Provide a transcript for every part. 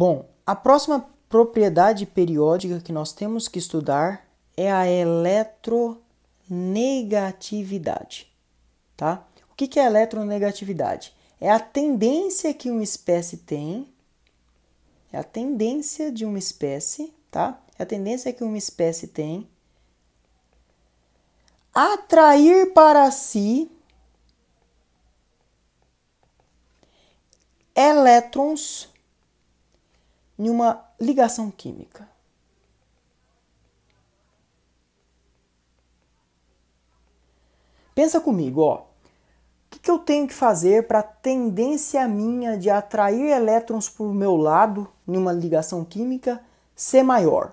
Bom, a próxima propriedade periódica que nós temos que estudar é a eletronegatividade. Tá? O que é eletronegatividade? É a tendência que uma espécie tem, é a tendência de uma espécie, tá? É a tendência que uma espécie tem atrair para si elétrons em uma ligação química. Pensa comigo, ó. O que, que eu tenho que fazer para a tendência minha de atrair elétrons para o meu lado em uma ligação química ser maior?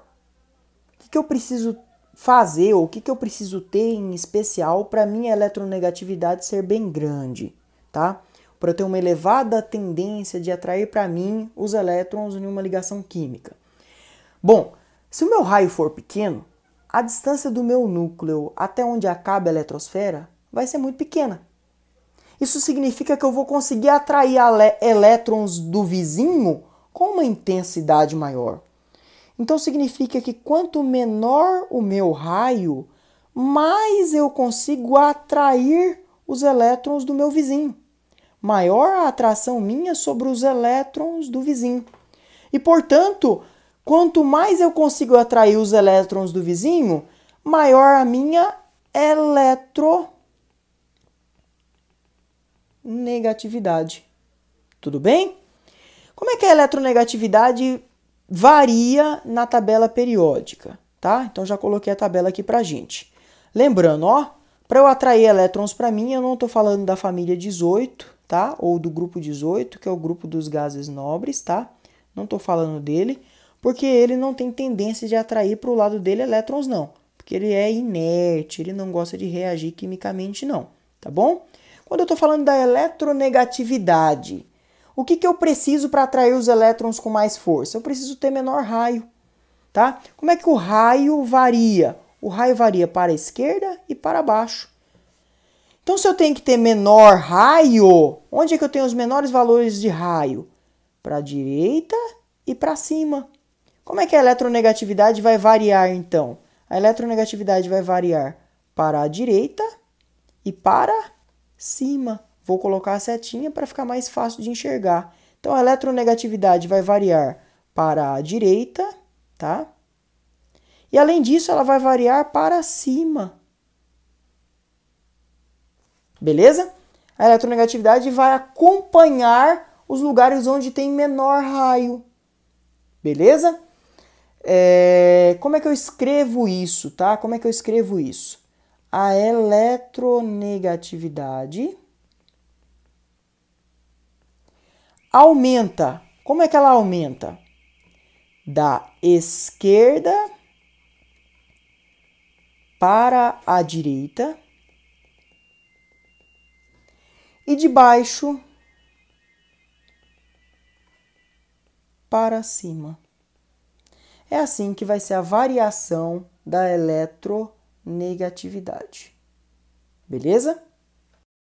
O que, que eu preciso fazer ou o que, que eu preciso ter em especial para minha eletronegatividade ser bem grande, tá? para eu ter uma elevada tendência de atrair para mim os elétrons em uma ligação química? Bom, se o meu raio for pequeno, a distância do meu núcleo até onde acaba a eletrosfera vai ser muito pequena. Isso significa que eu vou conseguir atrair elétrons do vizinho com uma intensidade maior. Então significa que quanto menor o meu raio, mais eu consigo atrair os elétrons do meu vizinho maior a atração minha sobre os elétrons do vizinho. E, portanto, quanto mais eu consigo atrair os elétrons do vizinho, maior a minha eletronegatividade. Tudo bem? Como é que a eletronegatividade varia na tabela periódica? Tá? Então já coloquei a tabela aqui para gente. Lembrando, ó, para eu atrair elétrons para mim, eu não estou falando da família 18, tá? Ou do grupo 18, que é o grupo dos gases nobres, tá? Não estou falando dele, porque ele não tem tendência de atrair para o lado dele elétrons, não. Porque ele é inerte, ele não gosta de reagir quimicamente, não, tá bom? Quando eu estou falando da eletronegatividade, o que, que eu preciso para atrair os elétrons com mais força? Eu preciso ter menor raio, tá? Como é que o raio varia? O raio varia para a esquerda e para baixo. Então, se eu tenho que ter menor raio, onde é que eu tenho os menores valores de raio? Para a direita e para cima. Como é que a eletronegatividade vai variar, então? A eletronegatividade vai variar para a direita e para cima. Vou colocar a setinha para ficar mais fácil de enxergar. Então, a eletronegatividade vai variar para a direita, tá? E, além disso, ela vai variar para cima. Beleza? A eletronegatividade vai acompanhar os lugares onde tem menor raio. Beleza? É, como é que eu escrevo isso, tá? Como é que eu escrevo isso? A eletronegatividade aumenta. Como é que ela aumenta? Da esquerda para a direita e de baixo para cima. É assim que vai ser a variação da eletronegatividade. Beleza?